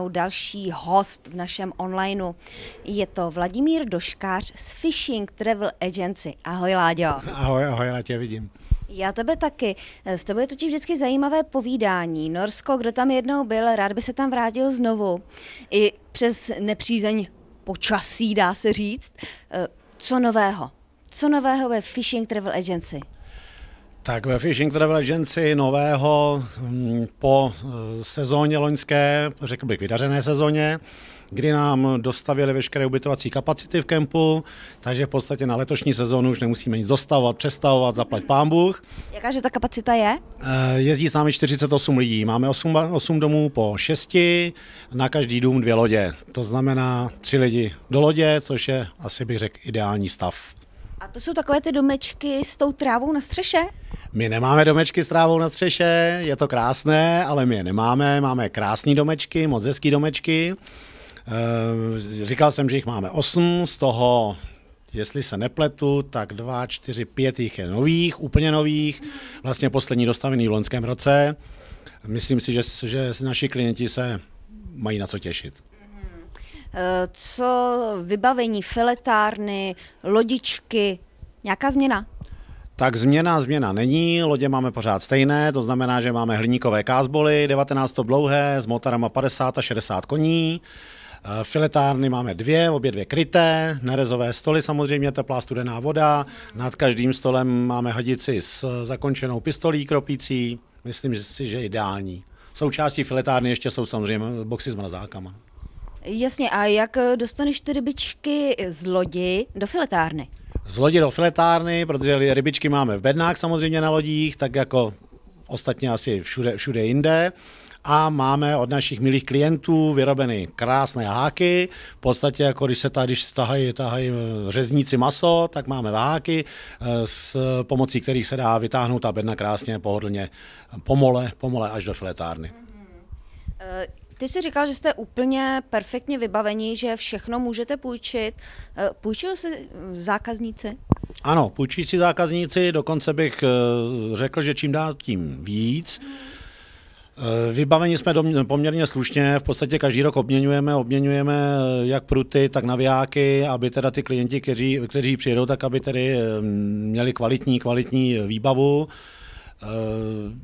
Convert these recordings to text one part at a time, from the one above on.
mnou další host v našem onlineu. Je to Vladimír Doškář z Fishing Travel Agency. Ahoj Láďo. Ahoj, ahoj, já tě vidím. Já tebe taky. S tebou je totiž vždycky zajímavé povídání. Norsko, kdo tam jednou byl, rád by se tam vrátil znovu. I přes nepřízeň počasí, dá se říct. Eh, co nového? Co nového ve Fishing Travel Agency? Tak ve Fishing Travel Agency nového mm, po e, sezóně loňské, řekl bych vydařené sezóně, kdy nám dostavili veškeré ubytovací kapacity v kempu, takže v podstatě na letošní sezónu už nemusíme nic dostavovat, přestavovat, zaplať pán Bůh. Jakáže ta kapacita je? E, jezdí s námi 48 lidí, máme 8, 8 domů po 6, na každý dům dvě lodě, to znamená 3 lidi do lodě, což je asi bych řekl ideální stav. A to jsou takové ty domečky s tou trávou na střeše? My nemáme domečky s trávou na střeše, je to krásné, ale my je nemáme. Máme krásné domečky, moc hezký domečky. Eh, říkal jsem, že jich máme osm, z toho jestli se nepletu, tak dva, čtyři, pět jich je nových, úplně nových, vlastně poslední dostavený v loňském roce. Myslím si, že, že naši klienti se mají na co těšit. Eh, co vybavení, filetárny, lodičky, nějaká změna? Tak změna, změna není, lodě máme pořád stejné, to znamená, že máme hliníkové kázboly, 19 to dlouhé, s motorama 50 a 60 koní, eh, Filetárny máme dvě, obě dvě kryté, nerezové stoly samozřejmě, teplá studená voda, nad každým stolem máme hadici s eh, zakončenou pistolí kropící, myslím si, že ideální. Součástí filetárny ještě jsou samozřejmě boxy s mrazákama. Jasně, a jak eh, dostaneš ty rybičky z lodi do filetárny? Z lodi do filetárny, protože rybičky máme v bednách samozřejmě na lodích, tak jako ostatně asi všude, všude jinde a máme od našich milých klientů vyrobeny krásné háky. V podstatě, jako když se ta, když tahají, tahají eh, řezníci maso, tak máme háky, eh, s pomocí kterých se dá vytáhnout ta bedna krásně, pohodlně, pomole, pomole až do filetárny. Mm-hmm. Uh... Ty jsi říkal, že jste úplně perfektně vybavení, že všechno můžete půjčit. Eh, půjčují si eh, zákazníci? Ano, půjčí si zákazníci, dokonce bych eh, řekl, že čím dál tím víc. Vybaveni jsme poměrně slušně, v podstatě každý rok obměňujeme, obměňujeme jak pruty, tak navijáky, aby teda ty klienti, kteří, kteří přijedou, tak aby tedy měli kvalitní, kvalitní výbavu. Eh,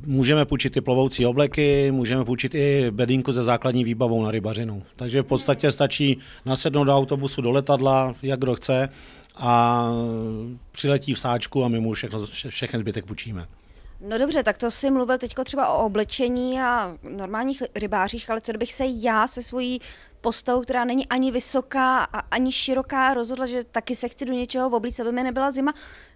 můžeme půjčit i plovoucí obleky, můžeme půjčit i bedínku ze základní výbavou na rybařinu. Takže v podstatě stačí nasednout do autobusu, do letadla, jak kdo chce a přiletí v sáčku a my mu všechno, všechny zbytek půjčíme. No dobře, tak to si mluvil teď třeba o oblečení a normálních rybářích, ale co bych se já se svojí postavou, která není ani vysoká a ani široká, rozhodla, že taky se chci do něčeho oblíce, aby mi nebyla zima.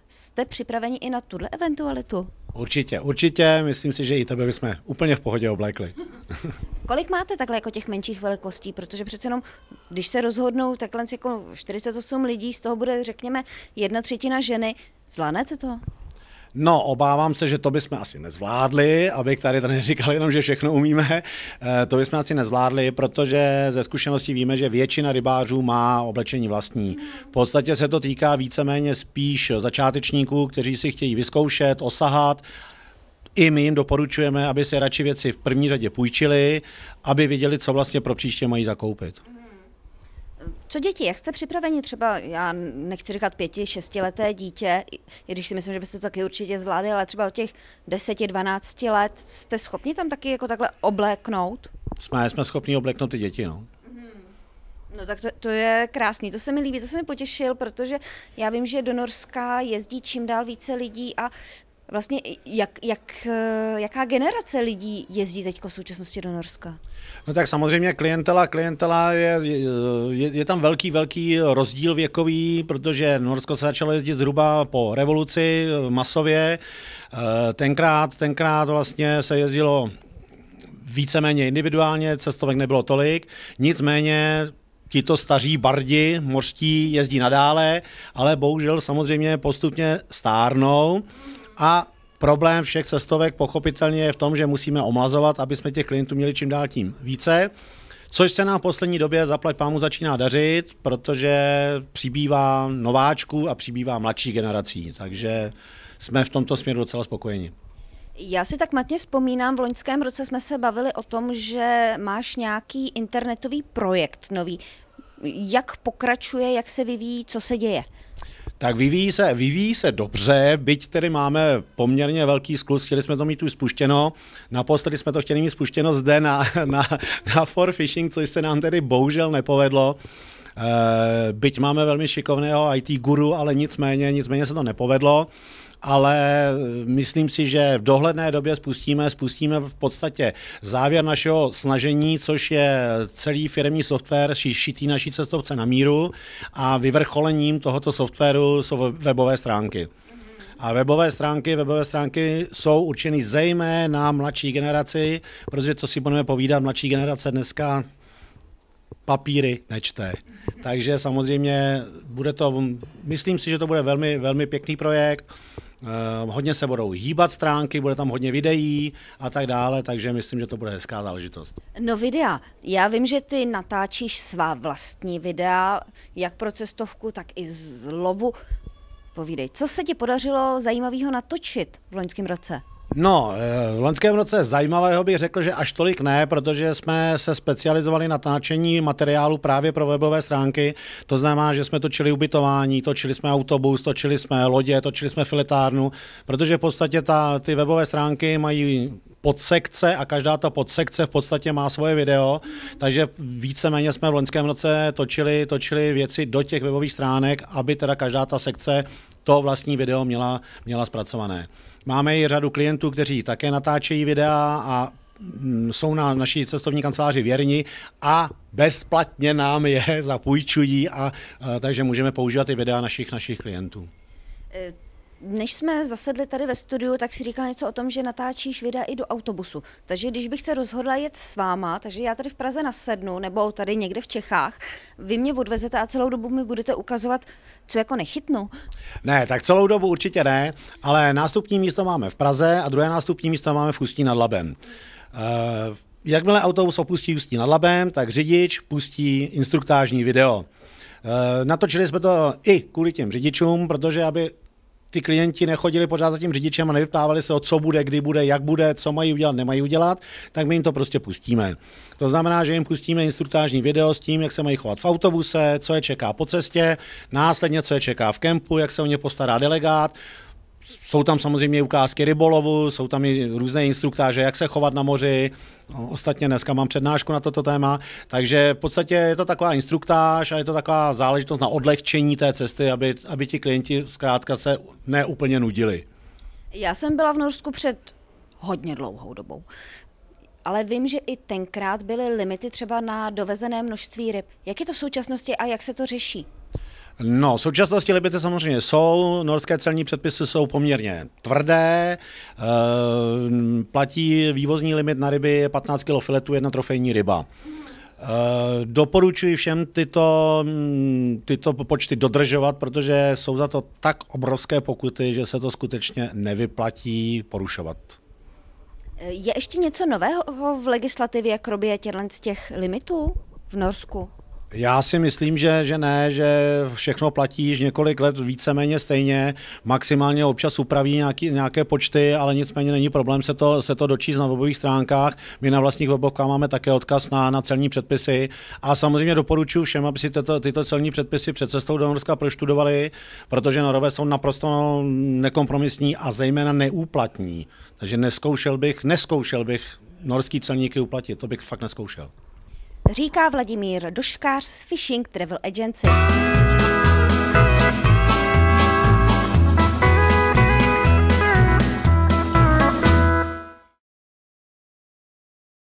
Jste připraveni i na tuhle eventualitu? Určitě, určitě. Myslím si, že i tebe bychom úplně v pohodě oblékli. Kolik máte takhle jako těch menších velikostí? Protože přece jenom, když se rozhodnou takhle jako 48 lidí, z toho bude, řekněme, jedna třetina ženy. Zvládnete to? No, obávám se, že to bychom asi nezvládli, abych tady to neříkal jenom, že všechno umíme. Eh, to bychom asi nezvládli, protože ze zkušeností víme, že většina rybářů má oblečení vlastní. V podstatě se to týká víceméně spíš začátečníků, kteří si chtějí vyzkoušet, osahat i my jim doporučujeme, aby se radši věci v první řadě půjčili, aby věděli, co vlastně pro příště mají zakoupit. Co děti, jak jste připraveni třeba, já nechci říkat pěti, šestileté dítě, i když si myslím, že byste to taky určitě zvládli, ale třeba od těch deseti, dvanácti let, jste schopni tam taky jako takhle obléknout? Jsme, jsme schopni obléknout ty děti, no. Mhm. No tak to, to je krásný, to se mi líbí, to se mi potěšil, protože já vím, že do Norska jezdí čím dál více lidí a Vlastně jak, jak, eh, jaká generace lidí jezdí teď v současnosti do Norska? No tak samozřejmě klientela, klientela je, je, je tam velký, velký rozdíl věkový, protože Norsko se začalo jezdit zhruba po revoluci eh, masově. Eh, tenkrát, tenkrát vlastně se jezdilo víceméně individuálně, cestovek nebylo tolik, nicméně tito staří bardi mořští jezdí nadále, ale bohužel samozřejmě postupně stárnou. A problém všech cestovek pochopitelně je v tom, že musíme omlazovat, aby jsme těch klientů měli čím dál tím více. Což se nám v poslední době zaplať pámu začíná dařit, protože přibývá nováčků a přibývá mladší generací, takže jsme v tomto směru docela spokojeni. Já si tak matně vzpomínám, v loňském roce jsme se bavili o tom, že máš nějaký internetový projekt nový. Jak pokračuje, jak se vyvíjí, co se děje? Tak vyvíjí se, vyvíjí se dobře, byť tedy máme poměrně velký sklus, chtěli jsme to mít už spuštěno, naposledy jsme to chtěli mít spuštěno zde na, na, na For Fishing, což se nám tedy bohužel nepovedlo. Eh, byť máme velmi šikovného IT guru, ale nicméně, nicméně se to nepovedlo ale myslím si, že v dohledné době spustíme, spustíme v podstatě závěr našeho snažení, což je celý firmní software šitý naší cestovce na míru a vyvrcholením tohoto softwaru jsou webové stránky. A webové stránky, webové stránky jsou určeny zejména mladší generaci, protože co si budeme povídat, mladší generace dneska papíry nečte. Takže samozřejmě bude to, myslím si, že to bude velmi, velmi pěkný projekt. Ehm, hodně se budou hýbat stránky, bude tam hodně videí a tak dále, takže myslím, že to bude hezká záležitost. No videa, já vím, že ty natáčíš svá vlastní videa, jak pro cestovku, tak i z lovu. Povídej, co se ti podařilo zajímavého natočit v loňském roce? No, eh, v loňském roce zajímavého bych řekl, že až tolik ne, protože jsme se specializovali na natáčení materiálu právě pro webové stránky. To znamená, že jsme točili ubytování, točili jsme autobus, točili jsme lodě, točili jsme filetárnu, protože v podstatě ta, ty webové stránky mají podsekce a každá ta podsekce v podstatě má svoje video, takže víceméně jsme v loňském roce točili, točili věci do těch webových stránek, aby teda každá ta sekce to vlastní video měla, měla zpracované. Máme i řadu klientů, kteří také natáčejí videa a mm, jsou na naší cestovní kanceláři věrni a bezplatně nám je zapůjčují, a, a takže můžeme používat i videa našich našich klientů. Eh, než jsme zasedli tady ve studiu, tak si říkala něco o tom, že natáčíš videa i do autobusu. Takže když bych se rozhodla jet s váma, takže já tady v Praze nasednu, nebo tady někde v Čechách, vy mě odvezete a celou dobu mi budete ukazovat, co jako nechytnu. Ne, tak celou dobu určitě ne, ale nástupní místo máme v Praze a druhé nástupní místo máme v Ústí nad Labem. Uh, jakmile autobus opustí Ústí nad Labem, tak řidič pustí instruktážní video. Eh, natočili jsme to i kvůli těm řidičům, protože aby ty klienti nechodili pořád za tím řidičem a nevyptávali se o co bude, kdy bude, jak bude, co mají udělat, nemají udělat, tak my jim to prostě pustíme. To znamená, že jim pustíme instruktážní video s tím, jak se mají chovat v autobuse, co je čeká po cestě, následně co je čeká v kempu, jak se o ně postará delegát, jsou tam samozřejmě ukázky rybolovu, jsou tam i různé instruktáže, jak se chovat na moři. Ostatně dneska mám přednášku na toto téma, takže v podstatě je to taková instruktáž a je to taková záležitost na odlehčení té cesty, aby, aby ti klienti zkrátka se neúplně nudili. Já jsem byla v Norsku před hodně dlouhou dobou. Ale vím, že i tenkrát byly limity třeba na dovezené množství ryb. Jak je to v současnosti a jak se to řeší? No, v současnosti limity samozřejmě jsou. Norské celní předpisy jsou poměrně tvrdé. E, platí vývozní limit na ryby 15 kg filetu, jedna trofejní ryba. Eh, doporučuji všem tyto, mm, tyto počty dodržovat, protože jsou za to tak obrovské pokuty, že se to skutečně nevyplatí porušovat. Je ještě něco nového v legislativě kromě z těch limitů v Norsku? Já si myslím, že, že ne, že všechno platí již několik let víceméně stejně, maximálně občas upraví nějaký, nějaké počty, ale nicméně není problém se to, se to dočíst na webových stránkách. My na vlastních webovkách máme také odkaz na, na celní předpisy a samozřejmě doporučuji všem, aby si tyto, tyto celní předpisy před cestou do Norska proštudovali, protože Norové jsou naprosto nekompromisní a zejména neúplatní. Takže neskoušel bych, neskoušel bych norský celníky uplatit, to bych fakt neskoušel říká Vladimír Doškář z Fishing Travel Agency.